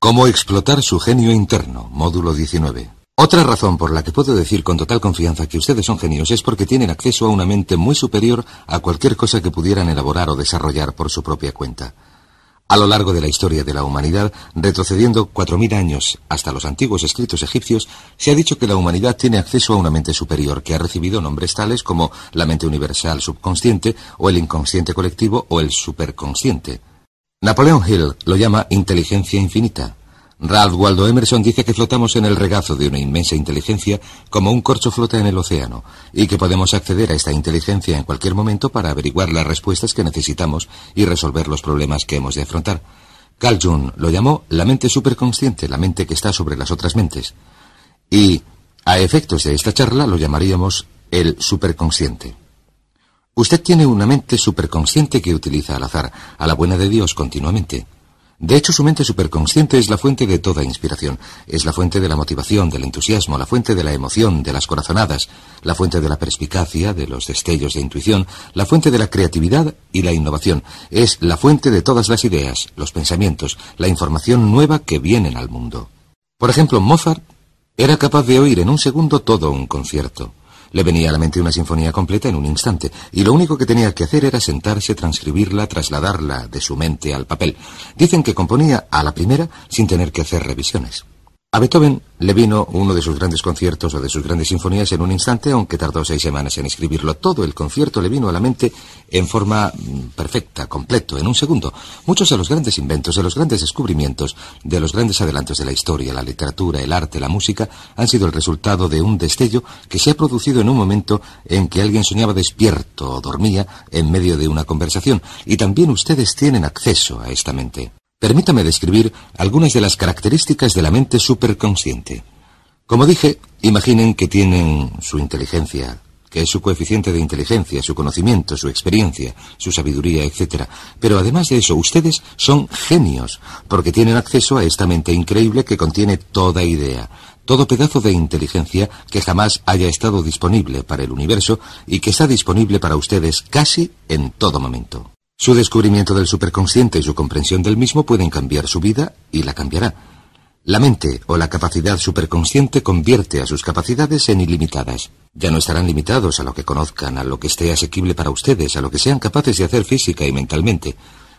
Cómo explotar su genio interno, módulo 19. Otra razón por la que puedo decir con total confianza que ustedes son genios es porque tienen acceso a una mente muy superior a cualquier cosa que pudieran elaborar o desarrollar por su propia cuenta. A lo largo de la historia de la humanidad, retrocediendo 4.000 años hasta los antiguos escritos egipcios, se ha dicho que la humanidad tiene acceso a una mente superior que ha recibido nombres tales como la mente universal subconsciente o el inconsciente colectivo o el superconsciente. Napoleón Hill lo llama inteligencia infinita. Ralph Waldo Emerson dice que flotamos en el regazo de una inmensa inteligencia como un corcho flota en el océano y que podemos acceder a esta inteligencia en cualquier momento para averiguar las respuestas que necesitamos y resolver los problemas que hemos de afrontar. Carl Jung lo llamó la mente superconsciente, la mente que está sobre las otras mentes. Y, a efectos de esta charla, lo llamaríamos el superconsciente. Usted tiene una mente superconsciente que utiliza al azar, a la buena de Dios continuamente. De hecho, su mente superconsciente es la fuente de toda inspiración, es la fuente de la motivación, del entusiasmo, la fuente de la emoción, de las corazonadas, la fuente de la perspicacia, de los destellos de intuición, la fuente de la creatividad y la innovación, es la fuente de todas las ideas, los pensamientos, la información nueva que vienen al mundo. Por ejemplo, Mozart era capaz de oír en un segundo todo un concierto. Le venía a la mente una sinfonía completa en un instante, y lo único que tenía que hacer era sentarse, transcribirla, trasladarla de su mente al papel. Dicen que componía a la primera sin tener que hacer revisiones. A Beethoven le vino uno de sus grandes conciertos o de sus grandes sinfonías en un instante, aunque tardó seis semanas en escribirlo. Todo el concierto le vino a la mente en forma mm, perfecta, completo, en un segundo. Muchos de los grandes inventos, de los grandes descubrimientos, de los grandes adelantos de la historia, la literatura, el arte, la música, han sido el resultado de un destello que se ha producido en un momento en que alguien soñaba despierto o dormía en medio de una conversación. Y también ustedes tienen acceso a esta mente. Permítame describir algunas de las características de la mente superconsciente. Como dije, imaginen que tienen su inteligencia, que es su coeficiente de inteligencia, su conocimiento, su experiencia, su sabiduría, etc. Pero además de eso, ustedes son genios, porque tienen acceso a esta mente increíble que contiene toda idea, todo pedazo de inteligencia que jamás haya estado disponible para el universo y que está disponible para ustedes casi en todo momento. Su descubrimiento del superconsciente y su comprensión del mismo pueden cambiar su vida y la cambiará. La mente o la capacidad superconsciente convierte a sus capacidades en ilimitadas. Ya no estarán limitados a lo que conozcan, a lo que esté asequible para ustedes, a lo que sean capaces de hacer física y mentalmente.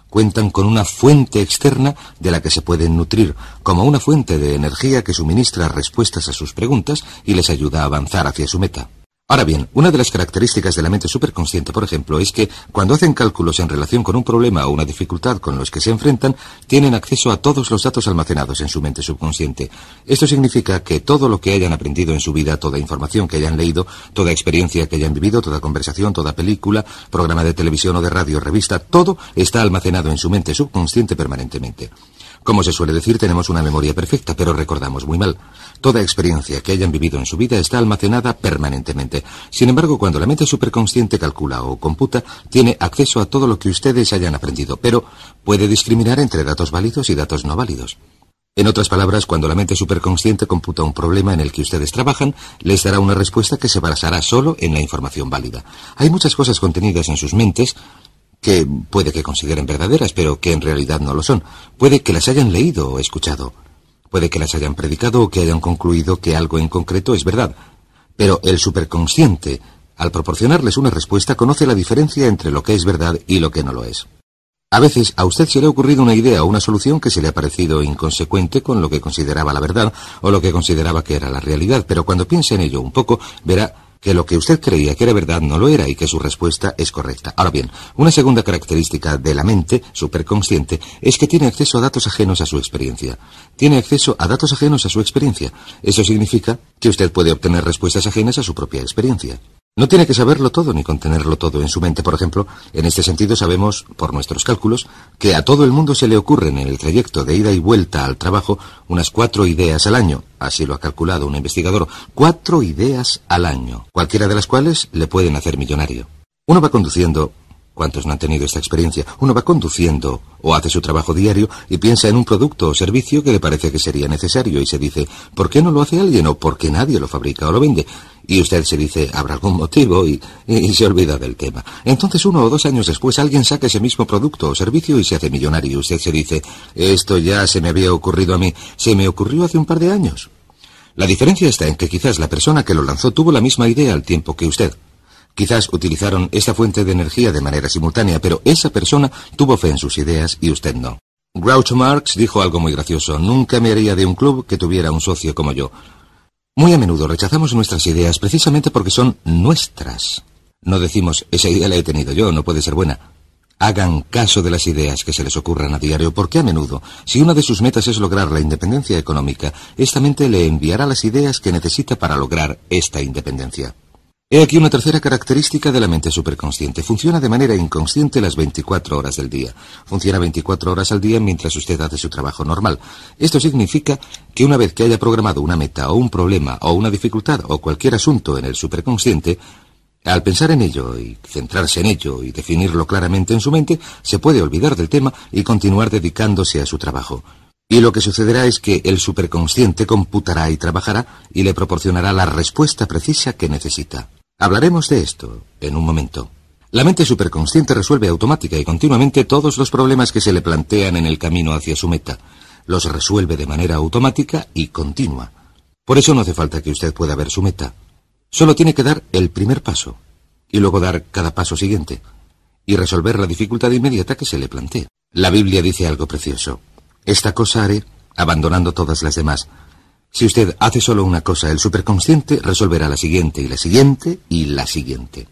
Cuentan con una fuente externa de la que se pueden nutrir, como una fuente de energía que suministra respuestas a sus preguntas y les ayuda a avanzar hacia su meta. Ahora bien, una de las características de la mente superconsciente, por ejemplo, es que cuando hacen cálculos en relación con un problema o una dificultad con los que se enfrentan, tienen acceso a todos los datos almacenados en su mente subconsciente. Esto significa que todo lo que hayan aprendido en su vida, toda información que hayan leído, toda experiencia que hayan vivido, toda conversación, toda película, programa de televisión o de radio, revista, todo está almacenado en su mente subconsciente permanentemente. Como se suele decir, tenemos una memoria perfecta, pero recordamos muy mal. Toda experiencia que hayan vivido en su vida está almacenada permanentemente. Sin embargo, cuando la mente superconsciente calcula o computa, tiene acceso a todo lo que ustedes hayan aprendido, pero puede discriminar entre datos válidos y datos no válidos. En otras palabras, cuando la mente superconsciente computa un problema en el que ustedes trabajan, les dará una respuesta que se basará solo en la información válida. Hay muchas cosas contenidas en sus mentes que puede que consideren verdaderas, pero que en realidad no lo son. Puede que las hayan leído o escuchado. Puede que las hayan predicado o que hayan concluido que algo en concreto es verdad. Pero el superconsciente, al proporcionarles una respuesta, conoce la diferencia entre lo que es verdad y lo que no lo es. A veces a usted se le ha ocurrido una idea o una solución que se le ha parecido inconsecuente con lo que consideraba la verdad o lo que consideraba que era la realidad, pero cuando piense en ello un poco, verá que lo que usted creía que era verdad no lo era y que su respuesta es correcta. Ahora bien, una segunda característica de la mente superconsciente es que tiene acceso a datos ajenos a su experiencia. Tiene acceso a datos ajenos a su experiencia. Eso significa que usted puede obtener respuestas ajenas a su propia experiencia. No tiene que saberlo todo ni contenerlo todo en su mente, por ejemplo. En este sentido sabemos, por nuestros cálculos, que a todo el mundo se le ocurren en el trayecto de ida y vuelta al trabajo unas cuatro ideas al año. Así lo ha calculado un investigador. Cuatro ideas al año, cualquiera de las cuales le pueden hacer millonario. Uno va conduciendo ¿Cuántos no han tenido esta experiencia? Uno va conduciendo o hace su trabajo diario y piensa en un producto o servicio que le parece que sería necesario y se dice, ¿por qué no lo hace alguien o por qué nadie lo fabrica o lo vende? Y usted se dice, habrá algún motivo y, se olvida del tema. Entonces uno o dos años después alguien saca ese mismo producto o servicio y se hace millonario y usted se dice, esto ya se me había ocurrido a mí, se me ocurrió hace un par de años. La diferencia está en que quizás la persona que lo lanzó tuvo la misma idea al tiempo que usted. Quizás utilizaron esta fuente de energía de manera simultánea, pero esa persona tuvo fe en sus ideas y usted no. Groucho Marx dijo algo muy gracioso. Nunca me haría de un club que tuviera un socio como yo. Muy a menudo rechazamos nuestras ideas precisamente porque son nuestras. No decimos, esa idea la he tenido yo, no puede ser buena. Hagan caso de las ideas que se les ocurran a diario, porque a menudo, si una de sus metas es lograr la independencia económica, esta mente le enviará las ideas que necesita para lograr esta independencia. He aquí una tercera característica de la mente superconsciente. Funciona de manera inconsciente las 24 horas del día. Funciona 24 horas al día mientras usted hace su trabajo normal. Esto significa que una vez que haya programado una meta o un problema o una dificultad o cualquier asunto en el superconsciente, al pensar en ello y centrarse en ello y definirlo claramente en su mente, se puede olvidar del tema y continuar dedicándose a su trabajo. Y lo que sucederá es que el superconsciente computará y trabajará y le proporcionará la respuesta precisa que necesita. Hablaremos de esto en un momento. La mente superconsciente resuelve automática y continuamente todos los problemas que se le plantean en el camino hacia su meta. Los resuelve de manera automática y continua. Por eso no hace falta que usted pueda ver su meta. Solo tiene que dar el primer paso y luego dar cada paso siguiente y resolver la dificultad inmediata que se le plantee. La Biblia dice algo precioso. Esta cosa haré abandonando todas las demás, si usted hace solo una cosa, el superconsciente resolverá la siguiente y la siguiente y la siguiente.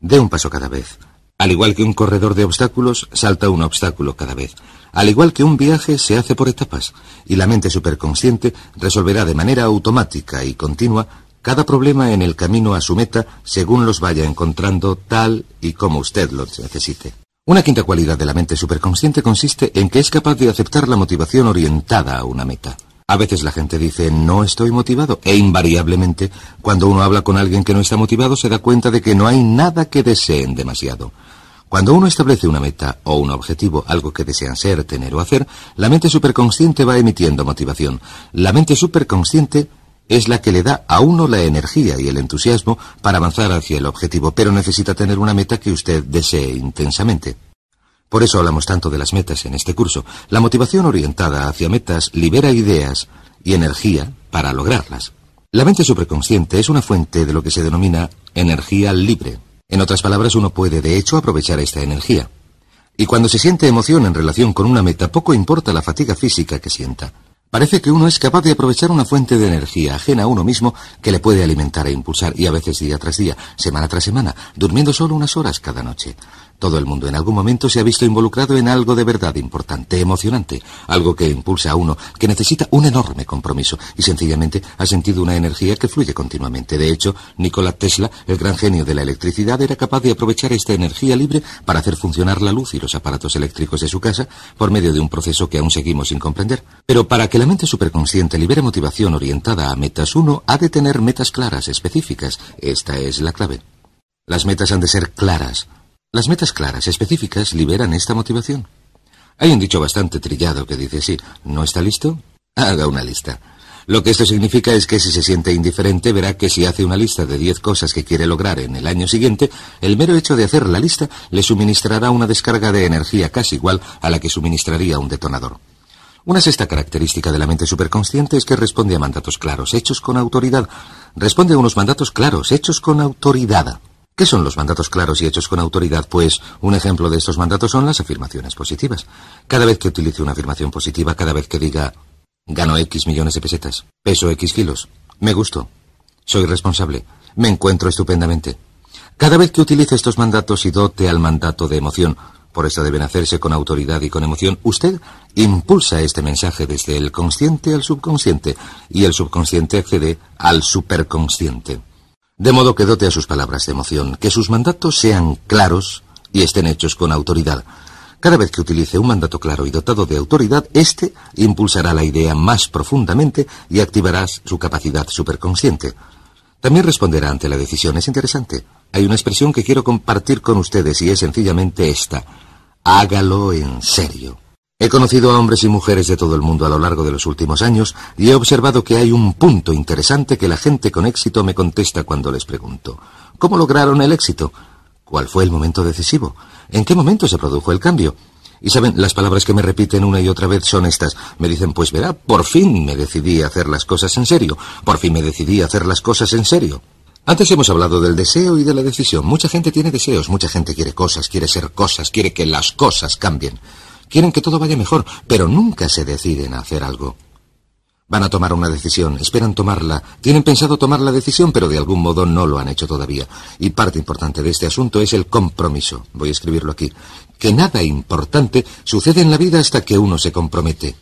De un paso cada vez. Al igual que un corredor de obstáculos, salta un obstáculo cada vez. Al igual que un viaje se hace por etapas, y la mente superconsciente resolverá de manera automática y continua cada problema en el camino a su meta según los vaya encontrando tal y como usted los necesite. Una quinta cualidad de la mente superconsciente consiste en que es capaz de aceptar la motivación orientada a una meta. A veces la gente dice no estoy motivado e invariablemente cuando uno habla con alguien que no está motivado se da cuenta de que no hay nada que deseen demasiado. Cuando uno establece una meta o un objetivo, algo que desean ser, tener o hacer, la mente superconsciente va emitiendo motivación. La mente superconsciente es la que le da a uno la energía y el entusiasmo para avanzar hacia el objetivo, pero necesita tener una meta que usted desee intensamente. Por eso hablamos tanto de las metas en este curso. La motivación orientada hacia metas libera ideas y energía para lograrlas. La mente superconsciente es una fuente de lo que se denomina energía libre. En otras palabras, uno puede de hecho aprovechar esta energía. Y cuando se siente emoción en relación con una meta, poco importa la fatiga física que sienta. Parece que uno es capaz de aprovechar una fuente de energía ajena a uno mismo que le puede alimentar e impulsar, y a veces día tras día, semana tras semana, durmiendo solo unas horas cada noche. Todo el mundo en algún momento se ha visto involucrado en algo de verdad importante, emocionante, algo que impulsa a uno, que necesita un enorme compromiso y sencillamente ha sentido una energía que fluye continuamente. De hecho, Nikola Tesla, el gran genio de la electricidad, era capaz de aprovechar esta energía libre para hacer funcionar la luz y los aparatos eléctricos de su casa por medio de un proceso que aún seguimos sin comprender. Pero para que la mente superconsciente libere motivación orientada a metas, uno ha de tener metas claras, específicas. Esta es la clave. Las metas han de ser claras, las metas claras, específicas, liberan esta motivación. Hay un dicho bastante trillado que dice, si ¿no está listo? Haga una lista. Lo que esto significa es que si se siente indiferente, verá que si hace una lista de 10 cosas que quiere lograr en el año siguiente, el mero hecho de hacer la lista le suministrará una descarga de energía casi igual a la que suministraría un detonador. Una sexta característica de la mente superconsciente es que responde a mandatos claros, hechos con autoridad. Responde a unos mandatos claros, hechos con autoridad. ¿Qué son los mandatos claros y hechos con autoridad? Pues un ejemplo de estos mandatos son las afirmaciones positivas. Cada vez que utilice una afirmación positiva, cada vez que diga gano X millones de pesetas, peso X kilos, me gusto, soy responsable, me encuentro estupendamente. Cada vez que utilice estos mandatos y dote al mandato de emoción, por eso deben hacerse con autoridad y con emoción, usted impulsa este mensaje desde el consciente al subconsciente y el subconsciente accede al superconsciente. De modo que dote a sus palabras de emoción, que sus mandatos sean claros y estén hechos con autoridad. Cada vez que utilice un mandato claro y dotado de autoridad, éste impulsará la idea más profundamente y activará su capacidad superconsciente. También responderá ante la decisión. Es interesante. Hay una expresión que quiero compartir con ustedes y es sencillamente esta. Hágalo en serio. He conocido a hombres y mujeres de todo el mundo a lo largo de los últimos años y he observado que hay un punto interesante que la gente con éxito me contesta cuando les pregunto. ¿Cómo lograron el éxito? ¿Cuál fue el momento decisivo? ¿En qué momento se produjo el cambio? Y saben, las palabras que me repiten una y otra vez son estas. Me dicen, pues verá, por fin me decidí a hacer las cosas en serio. Por fin me decidí a hacer las cosas en serio. Antes hemos hablado del deseo y de la decisión. Mucha gente tiene deseos, mucha gente quiere cosas, quiere ser cosas, quiere que las cosas cambien. Quieren que todo vaya mejor, pero nunca se deciden a hacer algo. Van a tomar una decisión, esperan tomarla, tienen pensado tomar la decisión, pero de algún modo no lo han hecho todavía. Y parte importante de este asunto es el compromiso. Voy a escribirlo aquí. Que nada importante sucede en la vida hasta que uno se compromete.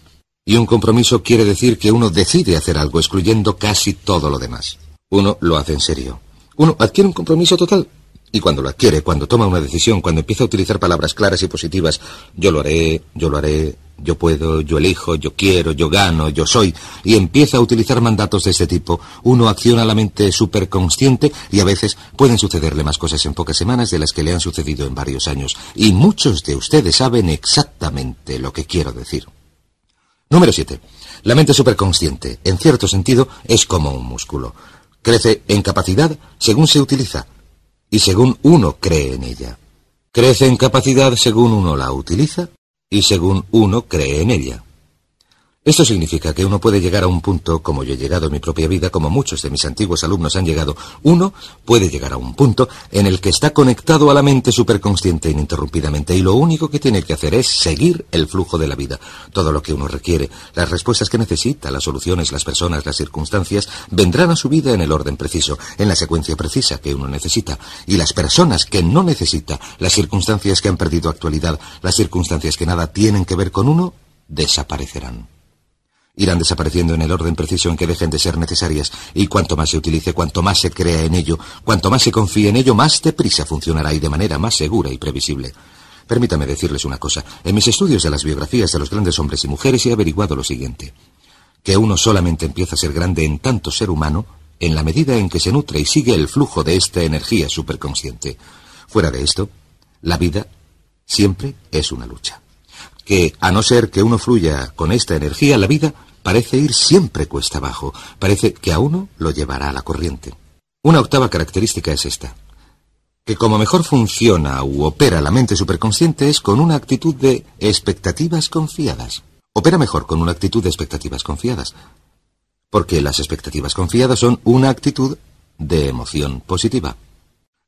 Y un compromiso quiere decir que uno decide hacer algo, excluyendo casi todo lo demás. Uno lo hace en serio. Uno adquiere un compromiso total y cuando lo adquiere, cuando toma una decisión, cuando empieza a utilizar palabras claras y positivas, yo lo haré, yo lo haré, yo puedo, yo elijo, yo quiero, yo gano, yo soy, y empieza a utilizar mandatos de este tipo, uno acciona la mente superconsciente y a veces pueden sucederle más cosas en pocas semanas de las que le han sucedido en varios años. Y muchos de ustedes saben exactamente lo que quiero decir. Número 7. La mente superconsciente, en cierto sentido, es como un músculo. Crece en capacidad según se utiliza y según uno cree en ella. Crece en capacidad según uno la utiliza y según uno cree en ella. Esto significa que uno puede llegar a un punto, como yo he llegado en mi propia vida, como muchos de mis antiguos alumnos han llegado, uno puede llegar a un punto en el que está conectado a la mente superconsciente ininterrumpidamente y lo único que tiene que hacer es seguir el flujo de la vida. Todo lo que uno requiere, las respuestas que necesita, las soluciones, las personas, las circunstancias, vendrán a su vida en el orden preciso, en la secuencia precisa que uno necesita. Y las personas que no necesita, las circunstancias que han perdido actualidad, las circunstancias que nada tienen que ver con uno, desaparecerán irán desapareciendo en el orden preciso en que dejen de ser necesarias, y cuanto más se utilice, cuanto más se crea en ello, cuanto más se confíe en ello, más deprisa funcionará y de manera más segura y previsible. Permítame decirles una cosa. En mis estudios de las biografías de los grandes hombres y mujeres he averiguado lo siguiente. Que uno solamente empieza a ser grande en tanto ser humano en la medida en que se nutre y sigue el flujo de esta energía superconsciente. Fuera de esto, la vida siempre es una lucha. Que, a no ser que uno fluya con esta energía, la vida parece ir siempre cuesta abajo, parece que a uno lo llevará a la corriente. Una octava característica es esta, que como mejor funciona u opera la mente superconsciente es con una actitud de expectativas confiadas. Opera mejor con una actitud de expectativas confiadas, porque las expectativas confiadas son una actitud de emoción positiva.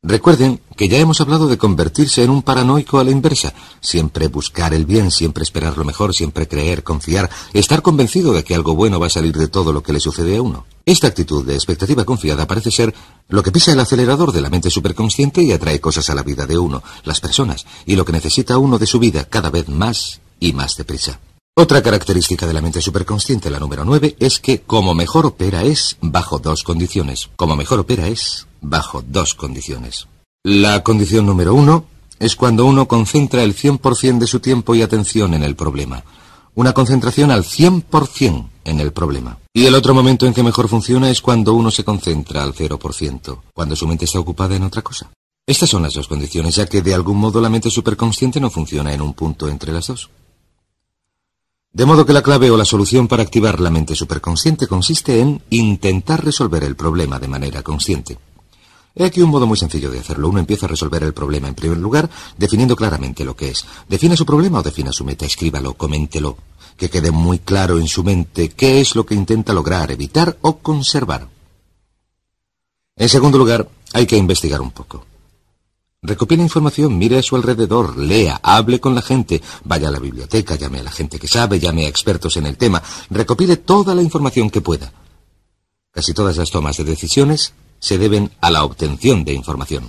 Recuerden que ya hemos hablado de convertirse en un paranoico a la inversa, siempre buscar el bien, siempre esperar lo mejor, siempre creer, confiar, estar convencido de que algo bueno va a salir de todo lo que le sucede a uno. Esta actitud de expectativa confiada parece ser lo que pisa el acelerador de la mente superconsciente y atrae cosas a la vida de uno, las personas, y lo que necesita uno de su vida cada vez más y más deprisa. Otra característica de la mente superconsciente, la número 9, es que como mejor opera es bajo dos condiciones. Como mejor opera es bajo dos condiciones. La condición número uno es cuando uno concentra el 100% de su tiempo y atención en el problema. Una concentración al 100% en el problema. Y el otro momento en que mejor funciona es cuando uno se concentra al 0%, cuando su mente está ocupada en otra cosa. Estas son las dos condiciones, ya que de algún modo la mente superconsciente no funciona en un punto entre las dos. De modo que la clave o la solución para activar la mente superconsciente consiste en intentar resolver el problema de manera consciente. He aquí un modo muy sencillo de hacerlo. Uno empieza a resolver el problema en primer lugar, definiendo claramente lo que es. Defina su problema o defina su meta, escríbalo, coméntelo. Que quede muy claro en su mente qué es lo que intenta lograr, evitar o conservar. En segundo lugar, hay que investigar un poco. Recopile información, mire a su alrededor, lea, hable con la gente, vaya a la biblioteca, llame a la gente que sabe, llame a expertos en el tema, recopile toda la información que pueda. Casi todas las tomas de decisiones se deben a la obtención de información.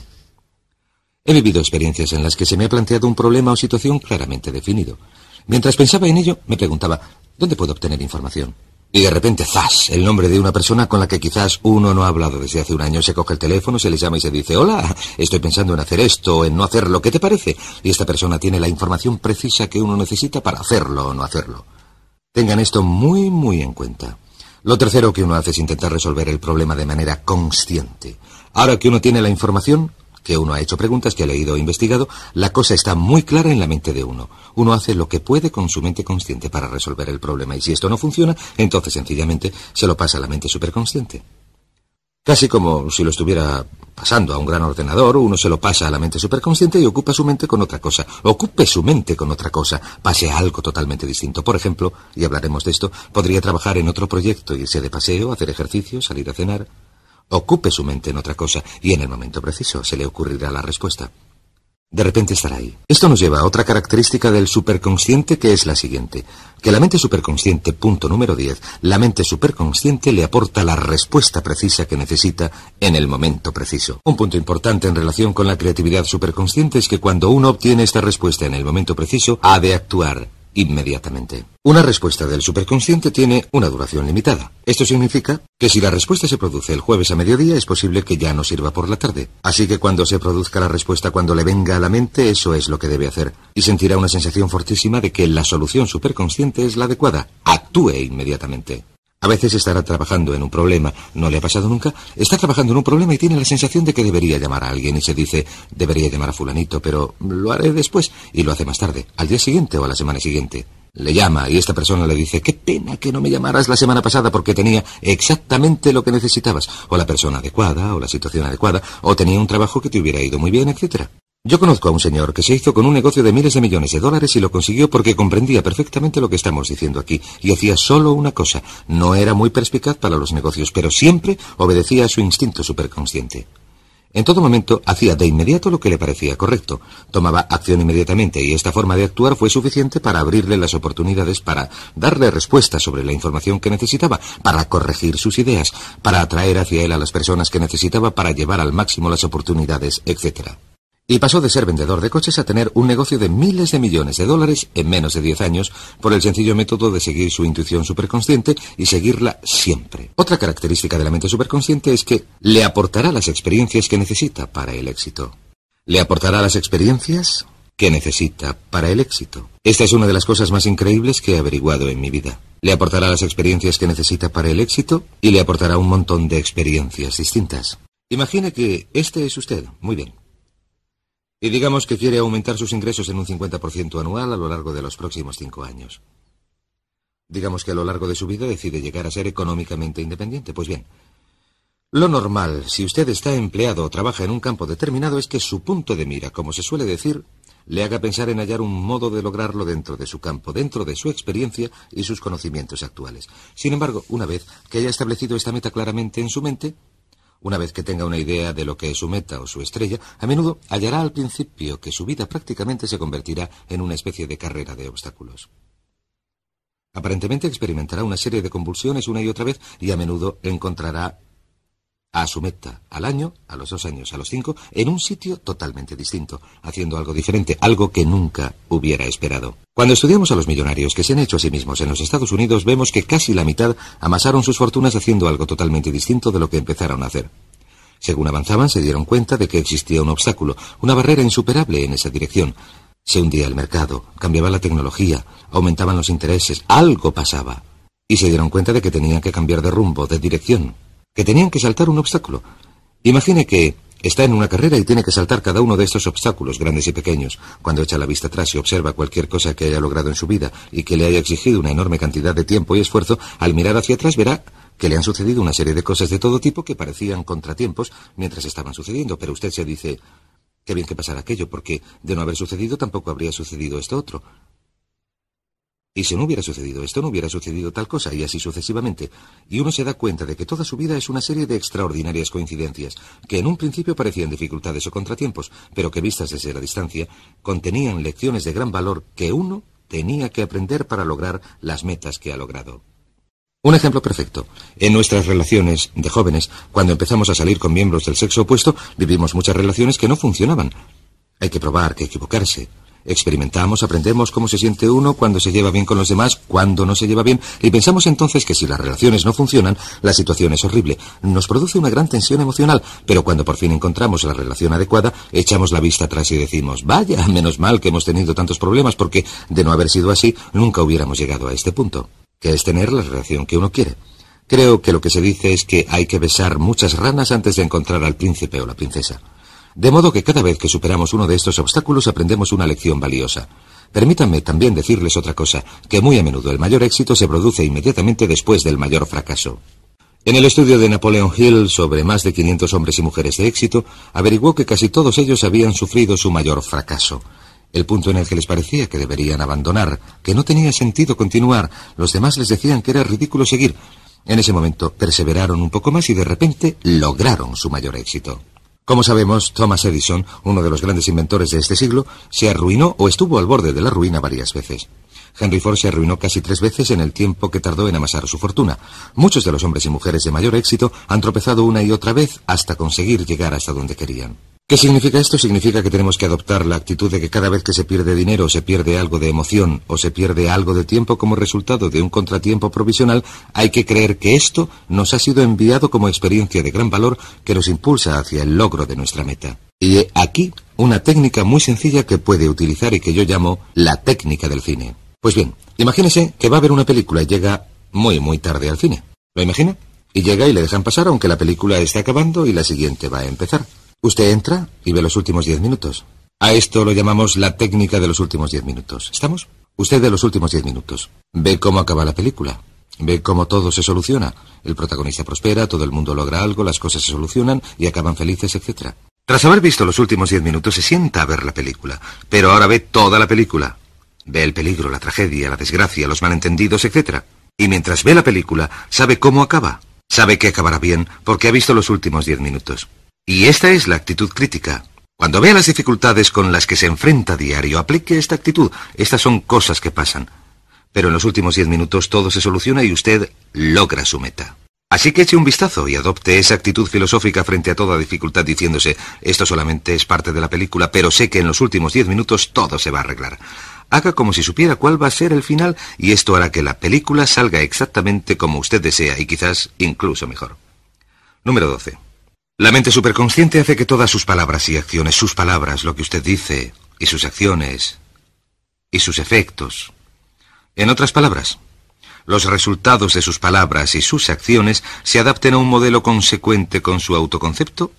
He vivido experiencias en las que se me ha planteado un problema o situación claramente definido. Mientras pensaba en ello, me preguntaba, ¿dónde puedo obtener información? Y de repente, ¡zas! El nombre de una persona con la que quizás uno no ha hablado desde hace un año se coge el teléfono, se le llama y se dice, hola, estoy pensando en hacer esto o en no hacerlo, ¿qué te parece? Y esta persona tiene la información precisa que uno necesita para hacerlo o no hacerlo. Tengan esto muy, muy en cuenta. Lo tercero que uno hace es intentar resolver el problema de manera consciente. Ahora que uno tiene la información, que uno ha hecho preguntas, que ha leído o investigado, la cosa está muy clara en la mente de uno. Uno hace lo que puede con su mente consciente para resolver el problema y si esto no funciona, entonces sencillamente se lo pasa a la mente superconsciente. Casi como si lo estuviera pasando a un gran ordenador, uno se lo pasa a la mente superconsciente y ocupa su mente con otra cosa. Ocupe su mente con otra cosa, pase a algo totalmente distinto. Por ejemplo, y hablaremos de esto, podría trabajar en otro proyecto, irse de paseo, hacer ejercicio, salir a cenar. Ocupe su mente en otra cosa y en el momento preciso se le ocurrirá la respuesta. De repente estará ahí. Esto nos lleva a otra característica del superconsciente que es la siguiente, que la mente superconsciente, punto número 10, la mente superconsciente le aporta la respuesta precisa que necesita en el momento preciso. Un punto importante en relación con la creatividad superconsciente es que cuando uno obtiene esta respuesta en el momento preciso, ha de actuar inmediatamente. Una respuesta del superconsciente tiene una duración limitada. Esto significa que si la respuesta se produce el jueves a mediodía es posible que ya no sirva por la tarde. Así que cuando se produzca la respuesta cuando le venga a la mente, eso es lo que debe hacer. Y sentirá una sensación fortísima de que la solución superconsciente es la adecuada. Actúe inmediatamente. A veces estará trabajando en un problema, ¿no le ha pasado nunca? Está trabajando en un problema y tiene la sensación de que debería llamar a alguien y se dice, debería llamar a fulanito, pero lo haré después y lo hace más tarde, al día siguiente o a la semana siguiente. Le llama y esta persona le dice, qué pena que no me llamaras la semana pasada porque tenía exactamente lo que necesitabas, o la persona adecuada, o la situación adecuada, o tenía un trabajo que te hubiera ido muy bien, etc. Yo conozco a un señor que se hizo con un negocio de miles de millones de dólares y lo consiguió porque comprendía perfectamente lo que estamos diciendo aquí y hacía solo una cosa. No era muy perspicaz para los negocios, pero siempre obedecía a su instinto superconsciente. En todo momento hacía de inmediato lo que le parecía correcto, tomaba acción inmediatamente y esta forma de actuar fue suficiente para abrirle las oportunidades para darle respuesta sobre la información que necesitaba, para corregir sus ideas, para atraer hacia él a las personas que necesitaba para llevar al máximo las oportunidades, etc. Y pasó de ser vendedor de coches a tener un negocio de miles de millones de dólares en menos de 10 años por el sencillo método de seguir su intuición superconsciente y seguirla siempre. Otra característica de la mente superconsciente es que le aportará las experiencias que necesita para el éxito. Le aportará las experiencias que necesita para el éxito. Esta es una de las cosas más increíbles que he averiguado en mi vida. Le aportará las experiencias que necesita para el éxito y le aportará un montón de experiencias distintas. Imagine que este es usted. Muy bien y digamos que quiere aumentar sus ingresos en un 50% anual a lo largo de los próximos cinco años. Digamos que a lo largo de su vida decide llegar a ser económicamente independiente. Pues bien, lo normal, si usted está empleado o trabaja en un campo determinado, es que su punto de mira, como se suele decir, le haga pensar en hallar un modo de lograrlo dentro de su campo, dentro de su experiencia y sus conocimientos actuales. Sin embargo, una vez que haya establecido esta meta claramente en su mente, una vez que tenga una idea de lo que es su meta o su estrella, a menudo hallará al principio que su vida prácticamente se convertirá en una especie de carrera de obstáculos. Aparentemente experimentará una serie de convulsiones una y otra vez y a menudo encontrará a su meta al año, a los dos años, a los cinco, en un sitio totalmente distinto, haciendo algo diferente, algo que nunca hubiera esperado. Cuando estudiamos a los millonarios que se han hecho a sí mismos en los Estados Unidos, vemos que casi la mitad amasaron sus fortunas haciendo algo totalmente distinto de lo que empezaron a hacer. Según avanzaban, se dieron cuenta de que existía un obstáculo, una barrera insuperable en esa dirección. Se hundía el mercado, cambiaba la tecnología, aumentaban los intereses, algo pasaba. Y se dieron cuenta de que tenían que cambiar de rumbo, de dirección que tenían que saltar un obstáculo. Imagine que está en una carrera y tiene que saltar cada uno de estos obstáculos, grandes y pequeños. Cuando echa la vista atrás y observa cualquier cosa que haya logrado en su vida y que le haya exigido una enorme cantidad de tiempo y esfuerzo, al mirar hacia atrás verá que le han sucedido una serie de cosas de todo tipo que parecían contratiempos mientras estaban sucediendo, pero usted se dice, qué bien que pasara aquello, porque de no haber sucedido tampoco habría sucedido esto otro. Y si no hubiera sucedido esto, no hubiera sucedido tal cosa, y así sucesivamente. Y uno se da cuenta de que toda su vida es una serie de extraordinarias coincidencias, que en un principio parecían dificultades o contratiempos, pero que vistas desde la distancia, contenían lecciones de gran valor que uno tenía que aprender para lograr las metas que ha logrado. Un ejemplo perfecto. En nuestras relaciones de jóvenes, cuando empezamos a salir con miembros del sexo opuesto, vivimos muchas relaciones que no funcionaban. Hay que probar que equivocarse, Experimentamos, aprendemos cómo se siente uno cuando se lleva bien con los demás, cuando no se lleva bien, y pensamos entonces que si las relaciones no funcionan, la situación es horrible. Nos produce una gran tensión emocional, pero cuando por fin encontramos la relación adecuada, echamos la vista atrás y decimos, vaya, menos mal que hemos tenido tantos problemas, porque de no haber sido así, nunca hubiéramos llegado a este punto, que es tener la relación que uno quiere. Creo que lo que se dice es que hay que besar muchas ranas antes de encontrar al príncipe o la princesa. De modo que cada vez que superamos uno de estos obstáculos aprendemos una lección valiosa. Permítanme también decirles otra cosa, que muy a menudo el mayor éxito se produce inmediatamente después del mayor fracaso. En el estudio de Napoleon Hill sobre más de 500 hombres y mujeres de éxito, averiguó que casi todos ellos habían sufrido su mayor fracaso. El punto en el que les parecía que deberían abandonar, que no tenía sentido continuar, los demás les decían que era ridículo seguir. En ese momento perseveraron un poco más y de repente lograron su mayor éxito. Como sabemos, Thomas Edison, uno de los grandes inventores de este siglo, se arruinó o estuvo al borde de la ruina varias veces. Henry Ford se arruinó casi tres veces en el tiempo que tardó en amasar su fortuna. Muchos de los hombres y mujeres de mayor éxito han tropezado una y otra vez hasta conseguir llegar hasta donde querían. ¿Qué significa esto? Significa que tenemos que adoptar la actitud de que cada vez que se pierde dinero, se pierde algo de emoción o se pierde algo de tiempo como resultado de un contratiempo provisional, hay que creer que esto nos ha sido enviado como experiencia de gran valor que nos impulsa hacia el logro de nuestra meta. Y aquí una técnica muy sencilla que puede utilizar y que yo llamo la técnica del cine. Pues bien, imagínese que va a ver una película y llega muy muy tarde al cine. ¿Lo imagina? Y llega y le dejan pasar aunque la película esté acabando y la siguiente va a empezar. Usted entra y ve los últimos diez minutos. A esto lo llamamos la técnica de los últimos diez minutos. ¿Estamos? Usted ve los últimos diez minutos. Ve cómo acaba la película. Ve cómo todo se soluciona. El protagonista prospera, todo el mundo logra algo, las cosas se solucionan y acaban felices, etc. Tras haber visto los últimos diez minutos, se sienta a ver la película. Pero ahora ve toda la película. Ve el peligro, la tragedia, la desgracia, los malentendidos, etc. Y mientras ve la película, sabe cómo acaba. Sabe que acabará bien porque ha visto los últimos diez minutos. Y esta es la actitud crítica. Cuando vea las dificultades con las que se enfrenta diario, aplique esta actitud. Estas son cosas que pasan. Pero en los últimos diez minutos todo se soluciona y usted logra su meta. Así que eche un vistazo y adopte esa actitud filosófica frente a toda dificultad diciéndose, esto solamente es parte de la película, pero sé que en los últimos diez minutos todo se va a arreglar. Haga como si supiera cuál va a ser el final y esto hará que la película salga exactamente como usted desea y quizás incluso mejor. Número 12. La mente superconsciente hace que todas sus palabras y acciones, sus palabras, lo que usted dice, y sus acciones, y sus efectos. En otras palabras, los resultados de sus palabras y sus acciones se adapten a un modelo consecuente con su autoconcepto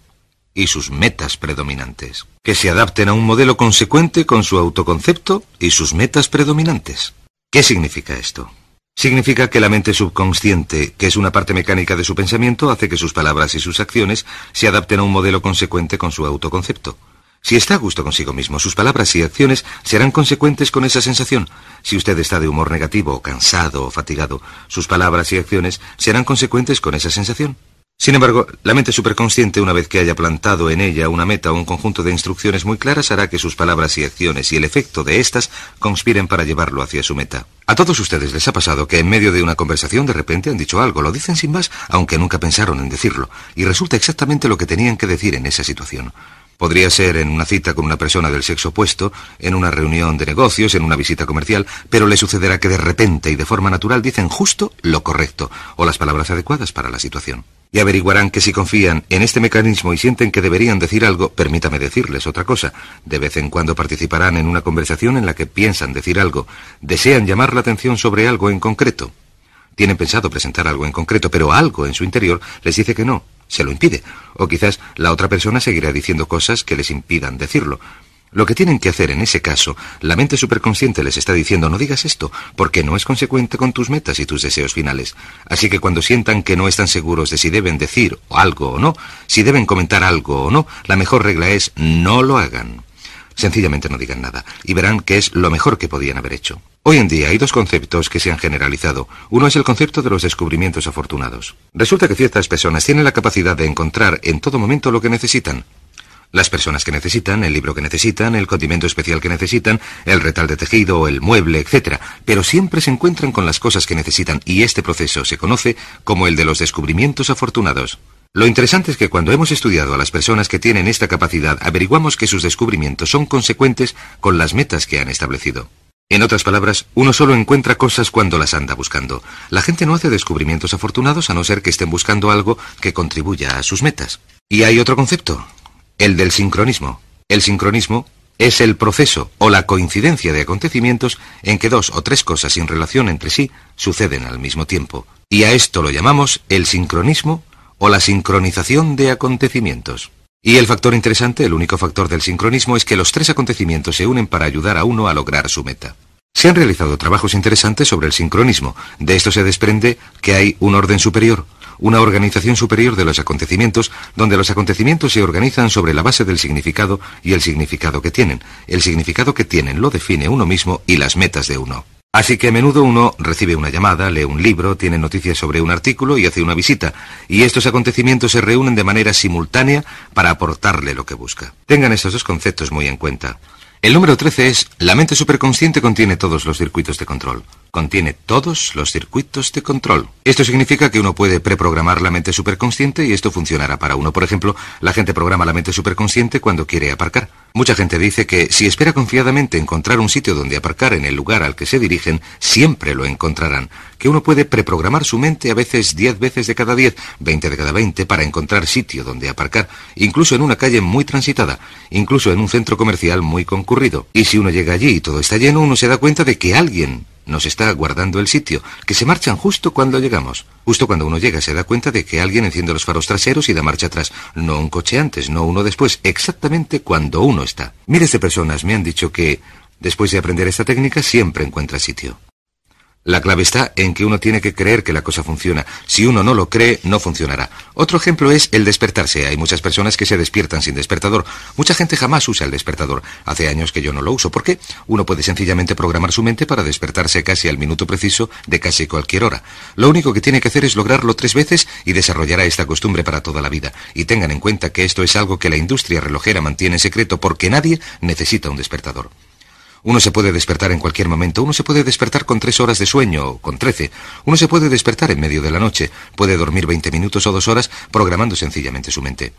y sus metas predominantes. Que se adapten a un modelo consecuente con su autoconcepto y sus metas predominantes. ¿Qué significa esto? Significa que la mente subconsciente, que es una parte mecánica de su pensamiento, hace que sus palabras y sus acciones se adapten a un modelo consecuente con su autoconcepto. Si está a gusto consigo mismo, sus palabras y acciones serán consecuentes con esa sensación. Si usted está de humor negativo, cansado o fatigado, sus palabras y acciones serán consecuentes con esa sensación. Sin embargo, la mente superconsciente, una vez que haya plantado en ella una meta o un conjunto de instrucciones muy claras, hará que sus palabras y acciones y el efecto de estas conspiren para llevarlo hacia su meta. A todos ustedes les ha pasado que en medio de una conversación de repente han dicho algo, lo dicen sin más, aunque nunca pensaron en decirlo, y resulta exactamente lo que tenían que decir en esa situación. Podría ser en una cita con una persona del sexo opuesto, en una reunión de negocios, en una visita comercial, pero le sucederá que de repente y de forma natural dicen justo lo correcto o las palabras adecuadas para la situación y averiguarán que si confían en este mecanismo y sienten que deberían decir algo, permítame decirles otra cosa. De vez en cuando participarán en una conversación en la que piensan decir algo, desean llamar la atención sobre algo en concreto. Tienen pensado presentar algo en concreto, pero algo en su interior les dice que no, se lo impide. O quizás la otra persona seguirá diciendo cosas que les impidan decirlo. Lo que tienen que hacer en ese caso, la mente superconsciente les está diciendo no digas esto, porque no es consecuente con tus metas y tus deseos finales. Así que cuando sientan que no están seguros de si deben decir algo o no, si deben comentar algo o no, la mejor regla es no lo hagan. Sencillamente no digan nada y verán que es lo mejor que podían haber hecho. Hoy en día hay dos conceptos que se han generalizado. Uno es el concepto de los descubrimientos afortunados. Resulta que ciertas personas tienen la capacidad de encontrar en todo momento lo que necesitan. Las personas que necesitan, el libro que necesitan, el condimento especial que necesitan, el retal de tejido, el mueble, etc. Pero siempre se encuentran con las cosas que necesitan y este proceso se conoce como el de los descubrimientos afortunados. Lo interesante es que cuando hemos estudiado a las personas que tienen esta capacidad, averiguamos que sus descubrimientos son consecuentes con las metas que han establecido. En otras palabras, uno solo encuentra cosas cuando las anda buscando. La gente no hace descubrimientos afortunados a no ser que estén buscando algo que contribuya a sus metas. Y hay otro concepto, el del sincronismo. El sincronismo es el proceso o la coincidencia de acontecimientos en que dos o tres cosas sin relación entre sí suceden al mismo tiempo, y a esto lo llamamos el sincronismo o la sincronización de acontecimientos. Y el factor interesante, el único factor del sincronismo, es que los tres acontecimientos se unen para ayudar a uno a lograr su meta. Se han realizado trabajos interesantes sobre el sincronismo. De esto se desprende que hay un orden superior, una organización superior de los acontecimientos, donde los acontecimientos se organizan sobre la base del significado y el significado que tienen. El significado que tienen lo define uno mismo y las metas de uno. Así que a menudo uno recibe una llamada, lee un libro, tiene noticias sobre un artículo y hace una visita, y estos acontecimientos se reúnen de manera simultánea para aportarle lo que busca. Tengan estos dos conceptos muy en cuenta. El número 13 es, la mente superconsciente contiene todos los circuitos de control. Contiene todos los circuitos de control. Esto significa que uno puede preprogramar la mente superconsciente y esto funcionará para uno. Por ejemplo, la gente programa la mente superconsciente cuando quiere aparcar. Mucha gente dice que si espera confiadamente encontrar un sitio donde aparcar en el lugar al que se dirigen, siempre lo encontrarán, que uno puede preprogramar su mente a veces 10 veces de cada 10, 20 de cada 20 para encontrar sitio donde aparcar, incluso en una calle muy transitada, incluso en un centro comercial muy concurrido. Y si uno llega allí y todo está lleno, uno se da cuenta de que alguien nos está guardando el sitio, que se marchan justo cuando llegamos. Justo cuando uno llega se da cuenta de que alguien enciende los faros traseros y da marcha atrás. No un coche antes, no uno después, exactamente cuando uno está. Miles de personas me han dicho que, después de aprender esta técnica, siempre encuentra sitio. La clave está en que uno tiene que creer que la cosa funciona. Si uno no lo cree, no funcionará. Otro ejemplo es el despertarse. Hay muchas personas que se despiertan sin despertador. Mucha gente jamás usa el despertador. Hace años que yo no lo uso. ¿Por qué? Uno puede sencillamente programar su mente para despertarse casi al minuto preciso de casi cualquier hora. Lo único que tiene que hacer es lograrlo tres veces y desarrollará esta costumbre para toda la vida. Y tengan en cuenta que esto es algo que la industria relojera mantiene en secreto porque nadie necesita un despertador. Uno se puede despertar en cualquier momento, uno se puede despertar con tres horas de sueño, o con trece, uno se puede despertar en medio de la noche, puede dormir veinte minutos o dos horas programando sencillamente su mente.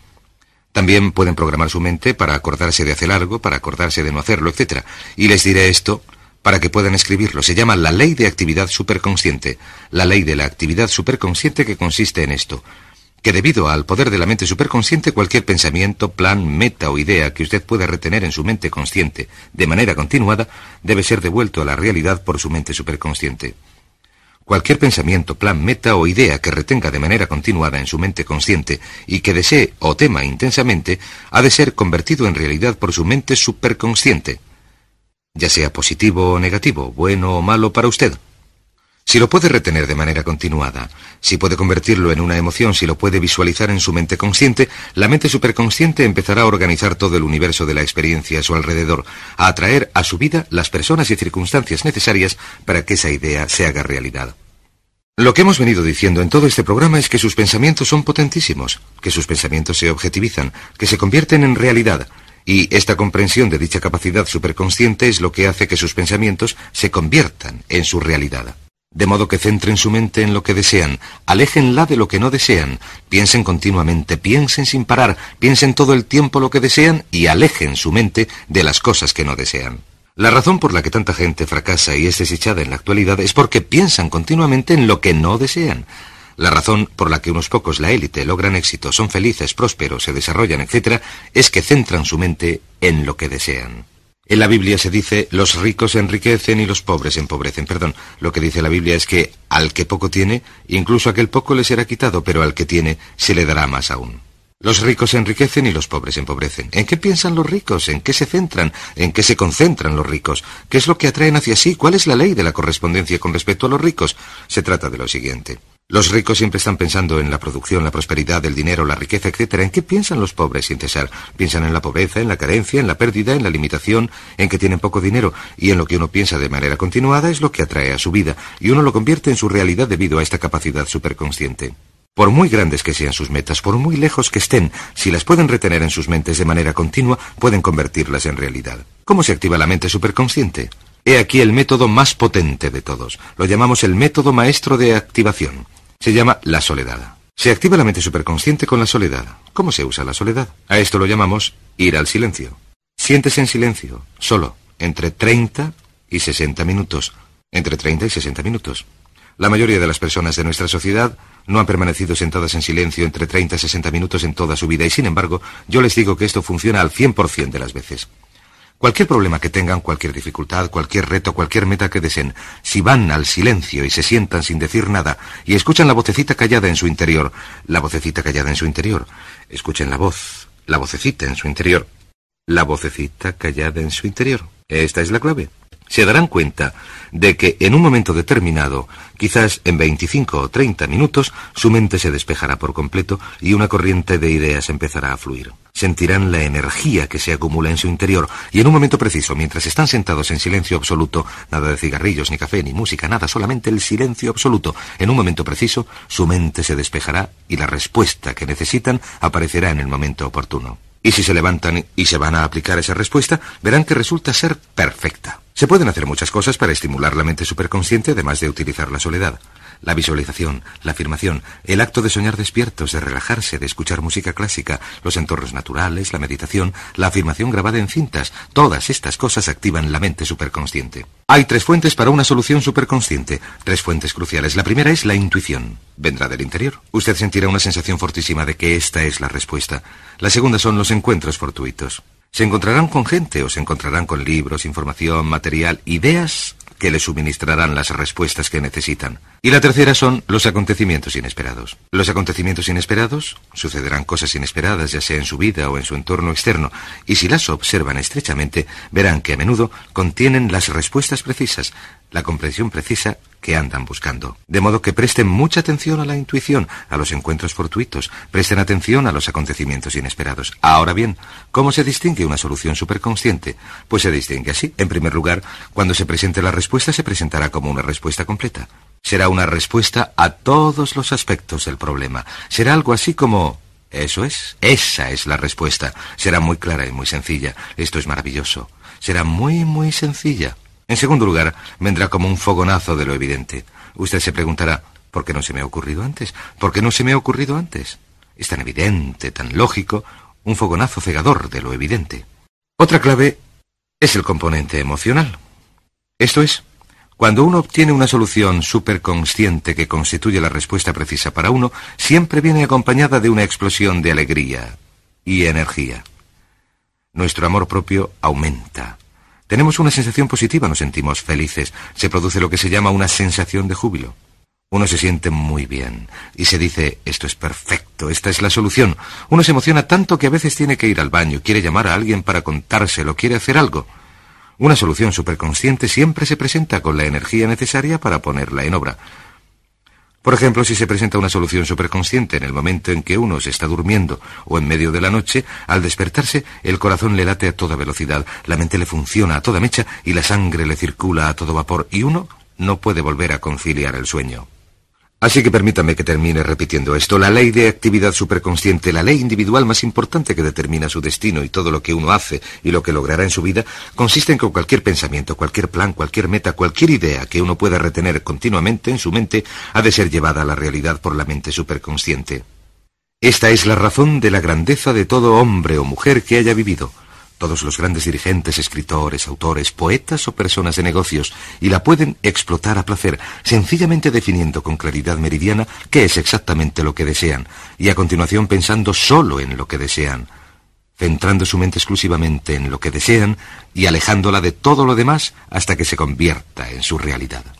También pueden programar su mente para acordarse de hacer algo, para acordarse de no hacerlo, etc. Y les diré esto para que puedan escribirlo. Se llama la ley de actividad superconsciente, la ley de la actividad superconsciente que consiste en esto que debido al poder de la mente superconsciente cualquier pensamiento, plan, meta o idea que usted pueda retener en su mente consciente de manera continuada debe ser devuelto a la realidad por su mente superconsciente. Cualquier pensamiento, plan, meta o idea que retenga de manera continuada en su mente consciente y que desee o tema intensamente ha de ser convertido en realidad por su mente superconsciente, ya sea positivo o negativo, bueno o malo para usted. Si lo puede retener de manera continuada, si puede convertirlo en una emoción, si lo puede visualizar en su mente consciente, la mente superconsciente empezará a organizar todo el universo de la experiencia a su alrededor, a atraer a su vida las personas y circunstancias necesarias para que esa idea se haga realidad. Lo que hemos venido diciendo en todo este programa es que sus pensamientos son potentísimos, que sus pensamientos se objetivizan, que se convierten en realidad, y esta comprensión de dicha capacidad superconsciente es lo que hace que sus pensamientos se conviertan en su realidad. De modo que centren su mente en lo que desean, aléjenla de lo que no desean, piensen continuamente, piensen sin parar, piensen todo el tiempo lo que desean y alejen su mente de las cosas que no desean. La razón por la que tanta gente fracasa y es desechada en la actualidad es porque piensan continuamente en lo que no desean. La razón por la que unos pocos, la élite, logran éxito, son felices, prósperos, se desarrollan, etc., es que centran su mente en lo que desean. En la Biblia se dice, los ricos enriquecen y los pobres empobrecen. Perdón, lo que dice la Biblia es que al que poco tiene, incluso aquel poco le será quitado, pero al que tiene se le dará más aún. Los ricos enriquecen y los pobres empobrecen. ¿En qué piensan los ricos? ¿En qué se centran? ¿En qué se concentran los ricos? ¿Qué es lo que atraen hacia sí? ¿Cuál es la ley de la correspondencia con respecto a los ricos? Se trata de lo siguiente. Los ricos siempre están pensando en la producción, la prosperidad, el dinero, la riqueza, etc. ¿En qué piensan los pobres sin cesar? Piensan en la pobreza, en la carencia, en la pérdida, en la limitación, en que tienen poco dinero. Y en lo que uno piensa de manera continuada es lo que atrae a su vida, y uno lo convierte en su realidad debido a esta capacidad superconsciente. Por muy grandes que sean sus metas, por muy lejos que estén, si las pueden retener en sus mentes de manera continua, pueden convertirlas en realidad. ¿Cómo se activa la mente superconsciente? He aquí el método más potente de todos. Lo llamamos el método maestro de activación. Se llama la soledad. Se activa la mente superconsciente con la soledad. ¿Cómo se usa la soledad? A esto lo llamamos ir al silencio. Siéntese en silencio, solo, entre 30 y 60 minutos. Entre 30 y 60 minutos. La mayoría de las personas de nuestra sociedad no han permanecido sentadas en silencio entre 30 y 60 minutos en toda su vida y sin embargo yo les digo que esto funciona al 100% de las veces. Cualquier problema que tengan, cualquier dificultad, cualquier reto, cualquier meta que deseen, si van al silencio y se sientan sin decir nada y escuchan la vocecita callada en su interior, la vocecita callada en su interior, escuchen la voz, la vocecita en su interior, la vocecita callada en su interior. Esta es la clave se darán cuenta de que en un momento determinado, quizás en 25 o 30 minutos, su mente se despejará por completo y una corriente de ideas empezará a fluir. Sentirán la energía que se acumula en su interior y en un momento preciso, mientras están sentados en silencio absoluto, nada de cigarrillos, ni café, ni música, nada, solamente el silencio absoluto, en un momento preciso, su mente se despejará y la respuesta que necesitan aparecerá en el momento oportuno. Y si se levantan y se van a aplicar esa respuesta, verán que resulta ser perfecta. Se pueden hacer muchas cosas para estimular la mente superconsciente, además de utilizar la soledad. La visualización, la afirmación, el acto de soñar despiertos, de relajarse, de escuchar música clásica, los entornos naturales, la meditación, la afirmación grabada en cintas, todas estas cosas activan la mente superconsciente. Hay tres fuentes para una solución superconsciente, tres fuentes cruciales. La primera es la intuición. Vendrá del interior. Usted sentirá una sensación fortísima de que esta es la respuesta. La segunda son los encuentros fortuitos. Se encontrarán con gente o se encontrarán con libros, información, material, ideas que le suministrarán las respuestas que necesitan. Y la tercera son los acontecimientos inesperados. Los acontecimientos inesperados sucederán cosas inesperadas ya sea en su vida o en su entorno externo, y si las observan estrechamente verán que a menudo contienen las respuestas precisas, la comprensión precisa que andan buscando. De modo que presten mucha atención a la intuición, a los encuentros fortuitos, presten atención a los acontecimientos inesperados. Ahora bien, ¿cómo se distingue una solución superconsciente? Pues se distingue así. En primer lugar, cuando se presente la respuesta, se presentará como una respuesta completa. Será una respuesta a todos los aspectos del problema. Será algo así como... Eso es. Esa es la respuesta. Será muy clara y muy sencilla. Esto es maravilloso. Será muy, muy sencilla. En segundo lugar, vendrá como un fogonazo de lo evidente. Usted se preguntará, ¿por qué no se me ha ocurrido antes? ¿Por qué no se me ha ocurrido antes? Es tan evidente, tan lógico, un fogonazo cegador de lo evidente. Otra clave es el componente emocional. Esto es, cuando uno obtiene una solución superconsciente que constituye la respuesta precisa para uno, siempre viene acompañada de una explosión de alegría y energía. Nuestro amor propio aumenta, tenemos una sensación positiva, nos sentimos felices. Se produce lo que se llama una sensación de júbilo. Uno se siente muy bien y se dice, esto es perfecto, esta es la solución. Uno se emociona tanto que a veces tiene que ir al baño, quiere llamar a alguien para contárselo, quiere hacer algo. Una solución superconsciente siempre se presenta con la energía necesaria para ponerla en obra. Por ejemplo, si se presenta una solución superconsciente en el momento en que uno se está durmiendo o en medio de la noche, al despertarse el corazón le late a toda velocidad, la mente le funciona a toda mecha y la sangre le circula a todo vapor y uno no puede volver a conciliar el sueño. Así que permítame que termine repitiendo esto. La ley de actividad superconsciente, la ley individual más importante que determina su destino y todo lo que uno hace y lo que logrará en su vida, consiste en que cualquier pensamiento, cualquier plan, cualquier meta, cualquier idea que uno pueda retener continuamente en su mente, ha de ser llevada a la realidad por la mente superconsciente. Esta es la razón de la grandeza de todo hombre o mujer que haya vivido todos los grandes dirigentes, escritores, autores, poetas o personas de negocios, y la pueden explotar a placer, sencillamente definiendo con claridad meridiana qué es exactamente lo que desean, y a continuación pensando solo en lo que desean, centrando su mente exclusivamente en lo que desean y alejándola de todo lo demás hasta que se convierta en su realidad.